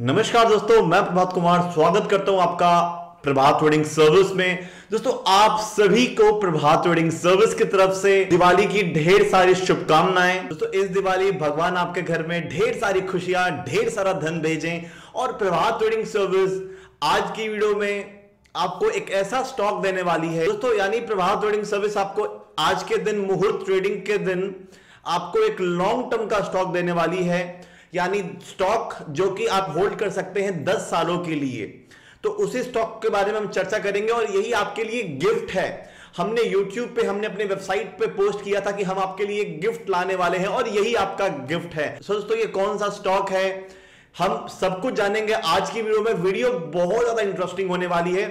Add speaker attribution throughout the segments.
Speaker 1: नमस्कार दोस्तों मैं प्रभात कुमार स्वागत करता हूं आपका प्रभात ट्रेडिंग सर्विस में दोस्तों आप सभी को प्रभात ट्रेडिंग सर्विस की तरफ से दिवाली की ढेर सारी शुभकामनाएं दोस्तों इस दिवाली भगवान आपके घर में ढेर सारी खुशियां ढेर सारा धन भेजें और प्रभात ट्रेडिंग सर्विस आज की वीडियो में आपको एक ऐसा स्टॉक देने वाली है दोस्तों यानी प्रभात ट्रेडिंग सर्विस आपको आज के दिन मुहूर्त ट्रेडिंग के दिन आपको एक लॉन्ग टर्म का स्टॉक देने वाली है यानी स्टॉक जो कि आप होल्ड कर सकते हैं दस सालों के लिए तो उसी स्टॉक के बारे में हम चर्चा करेंगे और यही आपके लिए गिफ्ट है हमने YouTube पे हमने अपने वेबसाइट पे पोस्ट किया था कि हम आपके लिए गिफ्ट लाने वाले हैं और यही आपका गिफ्ट है सो दोस्तों ये कौन सा स्टॉक है हम सब कुछ जानेंगे आज की वीडियो में वीडियो बहुत ज्यादा इंटरेस्टिंग होने वाली है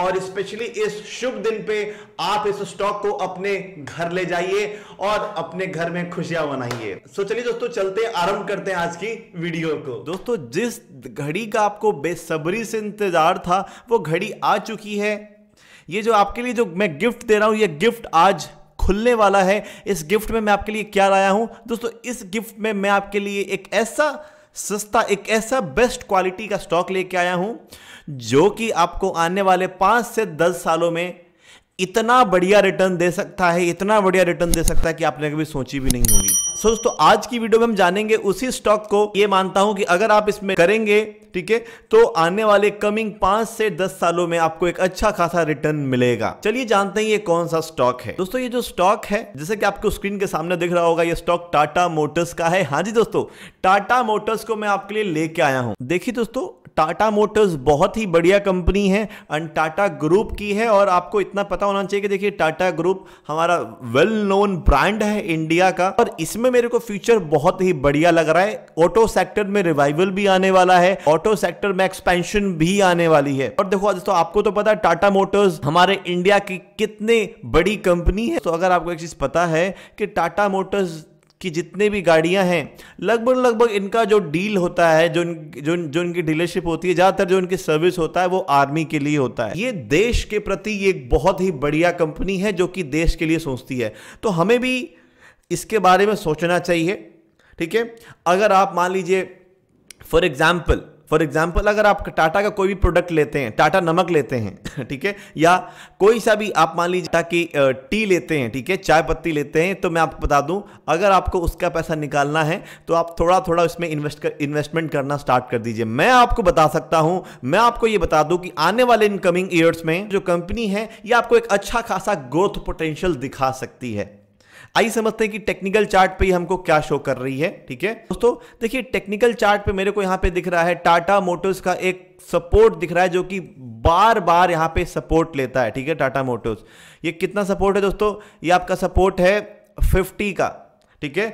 Speaker 1: और स्पेशली इस शुभ दिन पे आप इस स्टॉक को अपने घर ले जाइए और अपने घर में खुशियां मनाइए सो चलिए दोस्तों चलते आरंभ करते हैं आज की वीडियो को दोस्तों जिस घड़ी का आपको बेसब्री से इंतजार था वो घड़ी आ चुकी है ये जो आपके लिए जो मैं गिफ्ट दे रहा हूं ये गिफ्ट आज खुलने वाला है इस गिफ्ट में मैं आपके लिए क्या लाया हूं दोस्तों इस गिफ्ट में मैं आपके लिए एक ऐसा सस्ता एक ऐसा बेस्ट क्वालिटी का स्टॉक लेके आया हूं जो कि आपको आने वाले पांच से दस सालों में इतना बढ़िया रिटर्न दे सकता है इतना बढ़िया रिटर्न दे सकता है कि आपने कभी सोची भी नहीं होगी सो दोस्तों आज की वीडियो में हम जानेंगे उसी स्टॉक को ये मानता हूं कि अगर आप इसमें करेंगे ठीक है तो आने वाले कमिंग पांच से दस सालों में आपको एक अच्छा खासा रिटर्न मिलेगा चलिए जानते हैं ये कौन सा स्टॉक है दोस्तों ये जो स्टॉक है जैसे कि आपको स्क्रीन के सामने दिख रहा होगा ये स्टॉक टाटा मोटर्स का है हाँ जी दोस्तों टाटा मोटर्स को मैं आपके लिए लेके आया हूं देखिए दोस्तों टाटा मोटर्स बहुत ही बढ़िया कंपनी है एंड टाटा ग्रुप की है और आपको इतना पता होना चाहिए कि देखिए टाटा ग्रुप हमारा वेल नोन ब्रांड है इंडिया का और इसमें मेरे को फ्यूचर बहुत ही बढ़िया लग रहा है ऑटो सेक्टर में रिवाइवल भी आने वाला है ऑटो सेक्टर में एक्सपेंशन भी आने वाली है और देखो दोस्तों आपको तो पता है टाटा मोटर्स हमारे इंडिया की कितने बड़ी कंपनी है तो अगर आपको एक चीज पता है कि टाटा मोटर्स कि जितने भी गाड़ियां हैं लगभग लगभग इनका जो डील होता है जो जो जो इनकी डीलरशिप होती है ज़्यादातर जो इनकी सर्विस होता है वो आर्मी के लिए होता है ये देश के प्रति एक बहुत ही बढ़िया कंपनी है जो कि देश के लिए सोचती है तो हमें भी इसके बारे में सोचना चाहिए ठीक है अगर आप मान लीजिए फॉर एग्जाम्पल फॉर एग्जाम्पल अगर आप टाटा का कोई भी प्रोडक्ट लेते हैं टाटा नमक लेते हैं ठीक है या कोई सा भी आप मान लीजिए टाटा की टी लेते हैं ठीक है चाय पत्ती लेते हैं तो मैं आपको बता दूं अगर आपको उसका पैसा निकालना है तो आप थोड़ा थोड़ा उसमें इन्वेस्ट कर इन्वेस्टमेंट करना स्टार्ट कर दीजिए मैं आपको बता सकता हूं मैं आपको ये बता दूं कि आने वाले इनकमिंग ईयर्स में जो कंपनी है ये आपको एक अच्छा खासा ग्रोथ पोटेंशियल दिखा सकती है आइए समझते हैं कि टेक्निकल चार्ट पे हमको क्या शो कर रही है ठीक है दोस्तों देखिए टेक्निकल चार्ट पे मेरे को यहाँ पे दिख रहा है टाटा मोटर्स का एक सपोर्ट दिख रहा है जो कि बार बार यहां पे सपोर्ट लेता है ठीक है टाटा मोटर्स ये कितना सपोर्ट है दोस्तों ये आपका सपोर्ट है फिफ्टी का ठीक है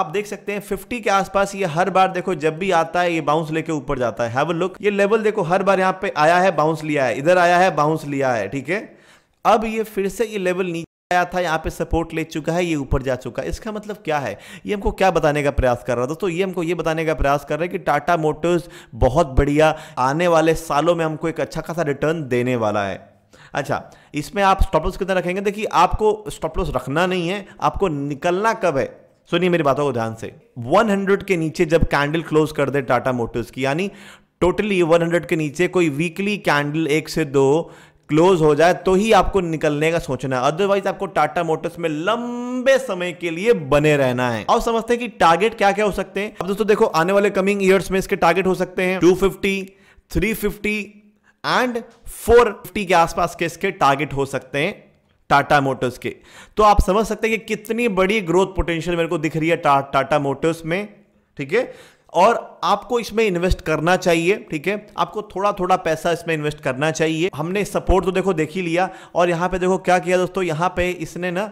Speaker 1: आप देख सकते हैं फिफ्टी के आसपास ये हर बार देखो जब भी आता है ये बाउंस लेके ऊपर जाता है हैव लुक ये लेवल देखो हर बार यहाँ पे आया है बाउंस लिया है इधर आया है बाउंस लिया है ठीक है अब ये फिर से ये लेवल नीचे आया था यहाँ पे सपोर्ट ले चुका है ये ऊपर जा चुका है इसका मतलब क्या है ये हमको क्या बताने का प्रयास कर रहा है दोस्तों ये हमको ये बताने का प्रयास कर रहा है कि टाटा मोटर्स बहुत बढ़िया आने वाले सालों में हमको एक अच्छा खासा रिटर्न देने वाला है अच्छा इसमें आप स्टॉपलॉस कितना रखेंगे देखिए आपको स्टॉपलॉस रखना नहीं है आपको निकलना कब है सुनिए मेरी बातों को ध्यान से 100 के नीचे जब कैंडल क्लोज कर दे टाटा मोटर्स की यानी टोटली 100 के नीचे कोई वीकली कैंडल एक से दो क्लोज हो जाए तो ही आपको निकलने का सोचना है अदरवाइज आपको टाटा मोटर्स में लंबे समय के लिए बने रहना है आप समझते हैं कि टारगेट क्या क्या हो सकते हैं अब दोस्तों देखो आने वाले कमिंग ईयर्स में इसके टारगेट हो सकते हैं 250, 350 एंड 450 के आसपास के इसके टारगेट हो सकते हैं टाटा मोटर्स के तो आप समझ सकते हैं कि कितनी बड़ी ग्रोथ पोटेंशियल मेरे को दिख रही है टा, टाटा मोटर्स में ठीक है और आपको इसमें इन्वेस्ट करना चाहिए ठीक है आपको थोड़ा थोड़ा पैसा इसमें इन्वेस्ट करना चाहिए हमने सपोर्ट तो देखो देख ही लिया और यहाँ पे देखो क्या किया दोस्तों यहाँ पे इसने ना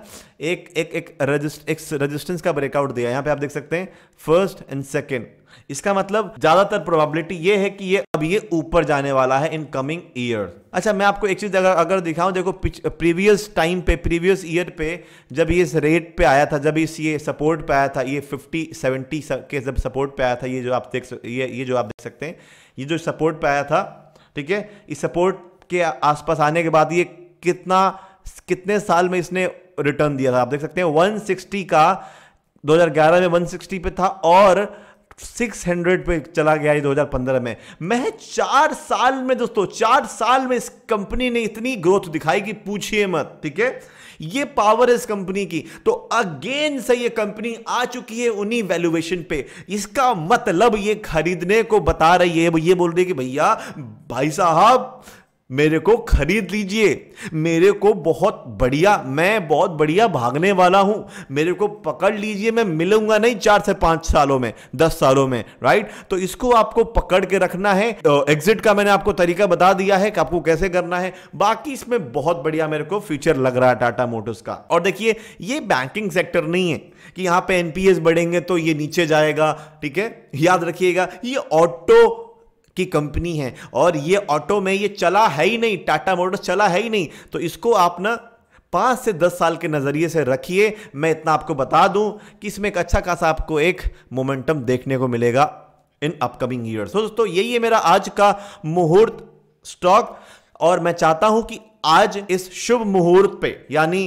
Speaker 1: एक एक एक रजिस्ट एक रजिस्टेंस का ब्रेकआउट दिया यहाँ पे आप देख सकते हैं फर्स्ट एंड सेकेंड इसका मतलब ज्यादातर प्रोबेबिलिटी ये है कि ये अब ये ऊपर जाने वाला है इन कमिंग ईयर अच्छा मैं आपको एक चीज अगर अगर दिखाऊं देखो प्रीवियस टाइम पे प्रीवियस ईयर पे जब ये इस रेट पे आया था जब इस ये सपोर्ट पे आया था ये 50 70 के जब सपोर्ट पे आया था ये जो आप देख ये ये जो आप देख सकते हैं ये जो सपोर्ट पे आया था ठीक है इस सपोर्ट के आसपास आने के बाद ये कितना कितने साल में इसने रिटर्न दिया था आप देख सकते हैं 160 का 2011 में 160 पे था और 600 पे चला गया हजार 2015 में मैं चार साल में दोस्तों चार साल में इस कंपनी ने इतनी ग्रोथ दिखाई कि पूछिए मत ठीक है ये पावर है इस कंपनी की तो अगेन से ये कंपनी आ चुकी है उन्हीं वैल्यूएशन पे इसका मतलब ये खरीदने को बता रही है ये बोल रही है कि भैया भाई साहब मेरे को खरीद लीजिए मेरे को बहुत बढ़िया मैं बहुत बढ़िया भागने वाला हूं मेरे को पकड़ लीजिए मैं मिलूंगा नहीं चार से पांच सालों में दस सालों में राइट तो इसको आपको पकड़ के रखना है एग्जिट का मैंने आपको तरीका बता दिया है कि आपको कैसे करना है बाकी इसमें बहुत बढ़िया मेरे को फ्यूचर लग रहा है टाटा मोटर्स का और देखिए ये बैंकिंग सेक्टर नहीं है कि यहां पे एनपीएस बढ़ेंगे तो ये नीचे जाएगा ठीक है याद रखिएगा ये ऑटो की कंपनी है और ये ऑटो में ये चला है ही नहीं टाटा मोटर्स चला है ही नहीं तो इसको आप ना पाँच से दस साल के नज़रिए से रखिए मैं इतना आपको बता दूं कि इसमें एक अच्छा खासा आपको एक मोमेंटम देखने को मिलेगा इन अपकमिंग ईयर्स तो दोस्तों यही है मेरा आज का मुहूर्त स्टॉक और मैं चाहता हूं कि आज इस शुभ मुहूर्त पे यानी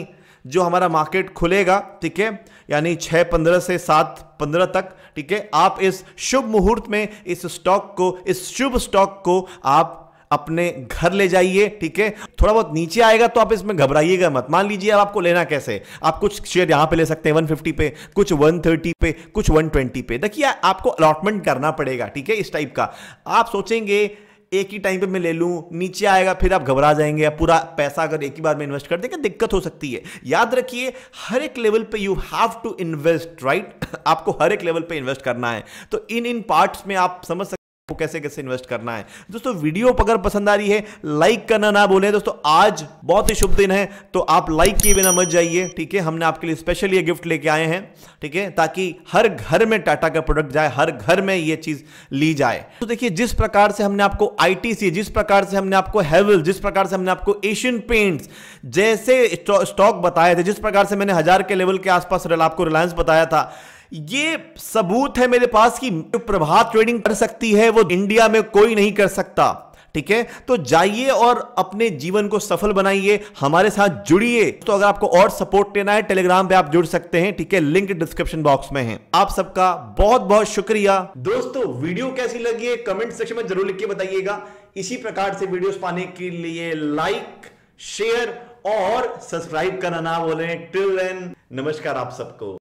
Speaker 1: जो हमारा मार्केट खुलेगा ठीक है यानी छः पंद्रह से सात पंद्रह तक ठीक है आप इस शुभ मुहूर्त में इस स्टॉक को इस शुभ स्टॉक को आप अपने घर ले जाइए ठीक है थोड़ा बहुत नीचे आएगा तो आप इसमें घबराइएगा मत मान लीजिए अब आपको लेना कैसे आप कुछ शेयर यहां पे ले सकते हैं 150 पे कुछ 130 पे कुछ 120 पे देखिए आपको अलॉटमेंट करना पड़ेगा ठीक है इस टाइप का आप सोचेंगे एक ही टाइम पे मैं ले लूँ नीचे आएगा फिर आप घबरा जाएंगे आप पूरा पैसा अगर एक ही बार में इन्वेस्ट कर देंगे दिक्कत हो सकती है याद रखिए हर एक लेवल पे you have to invest right आपको हर एक लेवल पे इन्वेस्ट करना है तो इन इन पार्ट्स में आप समझ सकते को कैसे कैसे इन्वेस्ट करना है दोस्तों वीडियो अगर पसंद आ रही है लाइक करना ना बोले दोस्तों आज बहुत ही शुभ दिन है तो आप लाइक किए बिना मत जाइए ठीक है हमने आपके लिए स्पेशल ये गिफ्ट लेके आए हैं ठीक है ताकि हर घर में टाटा का प्रोडक्ट जाए हर घर में ये चीज ली जाए तो देखिए जिस प्रकार से हमने आपको आईटीसी जिस प्रकार से हमने आपको हेवल जिस प्रकार से हमने आपको एशियन पेंट जैसे स्टॉक बताए थे जिस प्रकार से मैंने हजार के लेवल के आसपास आपको रिलायंस बताया था ये सबूत है मेरे पास कि प्रभात ट्रेडिंग कर सकती है वो इंडिया में कोई नहीं कर सकता ठीक है तो जाइए और अपने जीवन को सफल बनाइए हमारे साथ जुड़िए तो अगर आपको और सपोर्ट लेना है टेलीग्राम पे आप जुड़ सकते हैं ठीक है लिंक डिस्क्रिप्शन बॉक्स में है आप सबका बहुत बहुत शुक्रिया दोस्तों वीडियो कैसी लगी है कमेंट सेक्शन में जरूर लिख के बताइएगा इसी प्रकार से वीडियो पाने के लिए लाइक शेयर और सब्सक्राइब करना ना बोले टिल देन नमस्कार आप सबको